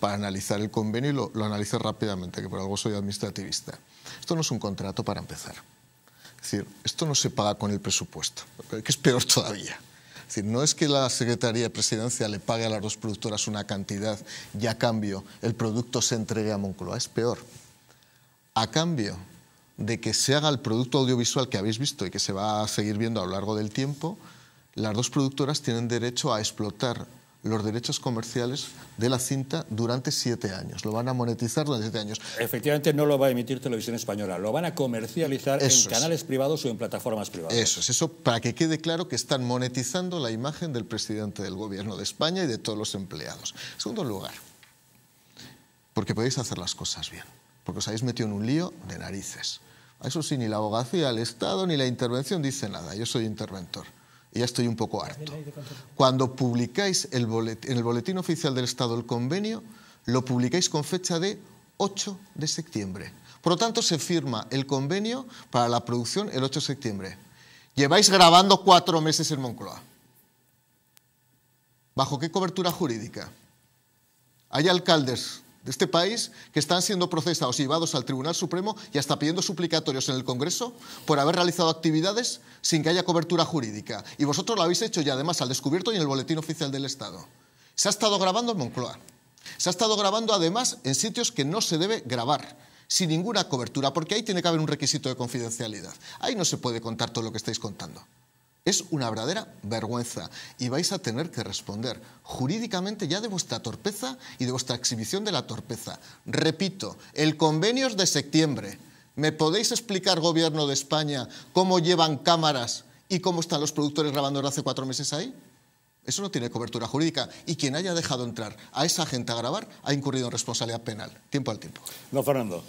para analizar el convenio y lo, lo analice rápidamente, que por algo soy administrativista. Esto no es un contrato para empezar. Es decir, esto no se paga con el presupuesto, que es peor todavía. Es decir, no es que la Secretaría de Presidencia le pague a las dos productoras una cantidad y a cambio el producto se entregue a Moncloa, es peor. A cambio de que se haga el producto audiovisual que habéis visto y que se va a seguir viendo a lo largo del tiempo, las dos productoras tienen derecho a explotar los derechos comerciales de la cinta durante siete años. Lo van a monetizar durante siete años. Efectivamente, no lo va a emitir Televisión Española, lo van a comercializar en canales privados o en plataformas privadas. Eso es, eso para que quede claro que están monetizando la imagen del presidente del gobierno de España y de todos los empleados. En segundo lugar, porque podéis hacer las cosas bien, porque os habéis metido en un lío de narices. eso sí, ni la abogacía del Estado ni la intervención dice nada, yo soy interventor ya estoy un poco harto. Cuando publicáis el en el Boletín Oficial del Estado el convenio, lo publicáis con fecha de 8 de septiembre. Por lo tanto, se firma el convenio para la producción el 8 de septiembre. Lleváis grabando cuatro meses en Moncloa. ¿Bajo qué cobertura jurídica? Hay alcaldes de este país que están siendo procesados y llevados al Tribunal Supremo y hasta pidiendo suplicatorios en el Congreso por haber realizado actividades sin que haya cobertura jurídica. Y vosotros lo habéis hecho ya además al descubierto y en el Boletín Oficial del Estado. Se ha estado grabando en Moncloa. Se ha estado grabando además en sitios que no se debe grabar sin ninguna cobertura, porque ahí tiene que haber un requisito de confidencialidad. Ahí no se puede contar todo lo que estáis contando. Es una verdadera vergüenza y vais a tener que responder jurídicamente ya de vuestra torpeza y de vuestra exhibición de la torpeza. Repito, el convenio es de septiembre. ¿Me podéis explicar, Gobierno de España, cómo llevan cámaras y cómo están los productores grabando hace cuatro meses ahí? Eso no tiene cobertura jurídica y quien haya dejado entrar a esa gente a grabar ha incurrido en responsabilidad penal. Tiempo al tiempo. no, Fernando.